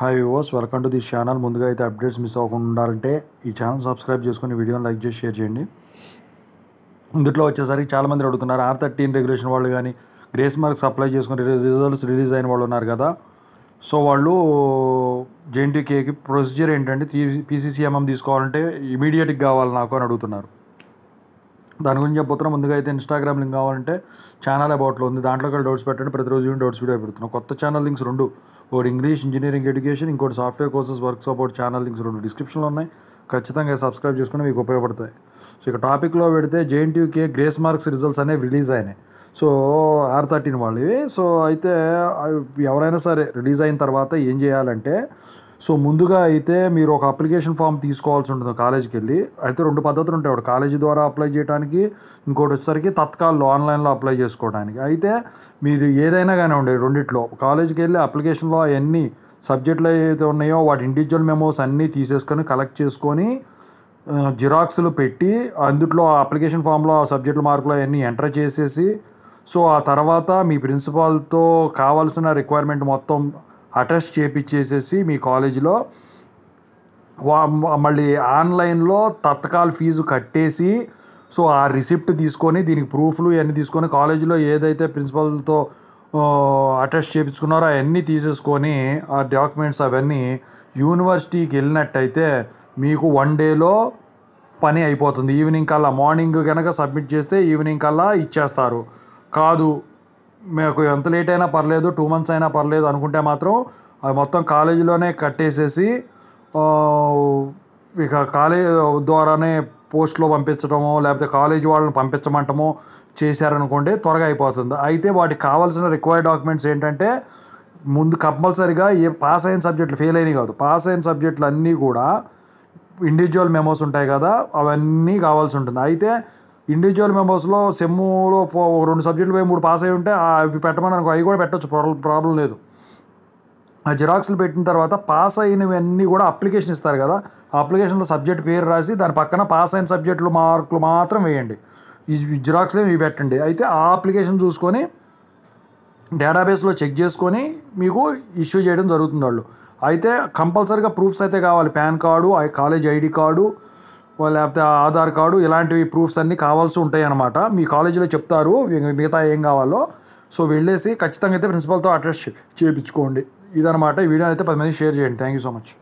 hi viewers welcome to this channel ముందుగా అయితే updates miss అవ్వకుండా ఉండాలంటే ఈ ఛానల్ సబ్స్క్రైబ్ చేసుకుని వీడియోని లైక్ చేసి షేర్ చేయండి ఇందులో వచ్చేసరికి చాలామంది అడుగుతున్నారు ఆర్ థర్టీన్ రెగ్యులేషన్ వాళ్ళు కానీ గ్రేస్ మార్క్ సప్లై చేసుకుని రిజల్ట్స్ రిలీజ్ అయిన వాళ్ళు ఉన్నారు కదా సో వాళ్ళు జేఎన్టీకేకి ప్రొసీజర్ ఏంటంటే పీసీసీఎంఎం తీసుకోవాలంటే ఇమీడియట్గా కావాలి నాకు అని అడుగుతున్నారు దాని గురించి చెప్పబోతున్నా ముందుగా అయితే ఇన్స్టాగ్రామ్ లింక్ కావాలంటే ఛానల్ అబౌట్లో ఉంది దాంట్లో కూడా డౌట్స్ పెట్టండి ప్రతిరోజు డౌట్స్ వీడియో పెడుతున్నాం కొత్త ఛానల్ లింక్స్ రెండు ఒకటి ఇంగ్లీష్ ఇంజనీరింగ్ ఎడ్యుకేషన్ ఇంకోటి software courses work support channel links రెండు డిస్క్రిప్షన్లో ఉన్నాయి ఖచ్చితంగా సబ్స్క్రైబ్ చేసుకుని మీకు ఉపయోగపడతాయి సో ఇక టాపిక్లో పెడితే జేఎన్టీయూకే గ్రేస్ మార్క్స్ రిజల్ట్స్ అనేవి రిలీజ్ అయినాయి సో ఆర్ థర్టీన్ వాళ్ళవి సో అయితే ఎవరైనా సరే రిలీజ్ అయిన తర్వాత ఏం చేయాలంటే సో ముందుగా అయితే మీరు ఒక అప్లికేషన్ ఫామ్ తీసుకోవాల్సి ఉంటుంది కాలేజీకి వెళ్ళి అయితే రెండు పద్ధతులు ఉంటాయి ఒకటి కాలేజీ ద్వారా అప్లై చేయడానికి ఇంకోటి వచ్చేసరికి తత్కాల్లో ఆన్లైన్లో అప్లై చేసుకోవడానికి అయితే మీరు ఏదైనా కానీ ఉండే రెండిట్లో కాలేజీకి వెళ్ళి అప్లికేషన్లో అవన్నీ సబ్జెక్టులు ఏవైతే ఉన్నాయో వాటి ఇండివిజువల్ మెమోస్ అన్నీ తీసేసుకొని కలెక్ట్ చేసుకొని జిరాక్స్లు పెట్టి అందుట్లో అప్లికేషన్ ఫామ్లో ఆ సబ్జెక్టుల మార్కులు అవన్నీ ఎంటర్ చేసేసి సో ఆ తర్వాత మీ ప్రిన్సిపాల్తో కావాల్సిన రిక్వైర్మెంట్ మొత్తం అటెస్ట్ చేపించేసేసి మీ కాలేజీలో మళ్ళీ ఆన్లైన్లో తత్కాల ఫీజు కట్టేసి సో ఆ రిసిప్ట్ తీసుకొని దీనికి ప్రూఫ్లు ఇవన్నీ తీసుకొని కాలేజీలో ఏదైతే ప్రిన్సిపల్తో అటెస్ట్ చేయించుకున్నారో అవన్నీ తీసేసుకొని ఆ డాక్యుమెంట్స్ అవన్నీ యూనివర్సిటీకి వెళ్ళినట్టయితే మీకు వన్ డేలో పని అయిపోతుంది ఈవినింగ్ కల్లా మార్నింగ్ కనుక సబ్మిట్ చేస్తే ఈవినింగ్ కల్లా ఇచ్చేస్తారు కాదు మీకు ఎంత లేట్ అయినా పర్లేదు టూ మంత్స్ అయినా పర్లేదు అనుకుంటే మాత్రం అది మొత్తం కాలేజీలోనే కట్టేసేసి ఇక కాలేజ్ ద్వారానే పోస్ట్లో పంపించడము లేకపోతే కాలేజీ వాళ్ళని పంపించమంటమో చేశారనుకోండి త్వరగా అయిపోతుంది అయితే వాటికి కావాల్సిన రిక్వైర్డ్ డాక్యుమెంట్స్ ఏంటంటే ముందు కంపల్సరిగా ఏ పాస్ అయిన సబ్జెక్టులు ఫెయిల్ అయినాయి కాదు పాస్ అయిన సబ్జెక్టులు అన్నీ కూడా ఇండివిజువల్ మెమోస్ ఉంటాయి కదా అవన్నీ కావాల్సి ఉంటుంది అయితే ఇండివిజువల్ మెంబర్స్లో సెమ్ములో రెండు సబ్జెక్టులు పోయి మూడు పాస్ అయి ఉంటే అవి పెట్టమని అనుకో అవి కూడా పెట్టచ్చు ప్రాబ్లం లేదు ఆ జిరాక్స్లు పెట్టిన తర్వాత పాస్ అయినవన్నీ కూడా అప్లికేషన్ ఇస్తారు కదా ఆ అప్లికేషన్లో సబ్జెక్ట్ పేరు రాసి దాని పక్కన పాస్ అయిన సబ్జెక్టులు మార్కులు మాత్రం వేయండి ఈ జిరాక్స్లు ఇవి పెట్టండి అయితే ఆ అప్లికేషన్ చూసుకొని డేటాబేస్లో చెక్ చేసుకొని మీకు ఇష్యూ చేయడం జరుగుతుంది వాళ్ళు అయితే కంపల్సరీగా ప్రూఫ్స్ అయితే కావాలి PAN card college ID card లేకపోతే ఆధార్ కార్డు ఇలాంటివి ప్రూఫ్స్ అన్నీ కావాల్సి ఉంటాయి అనమాట మీ కాలేజీలో చెప్తారు మిగతా ఏం కావాలో సో వెళ్ళేసి ఖచ్చితంగా అయితే ప్రిన్సిపాల్తో అటెస్ట్ చేయించుకోండి ఇదనమాట ఈ వీడియో అయితే పది మంది షేర్ చేయండి థ్యాంక్ యూ సో మచ్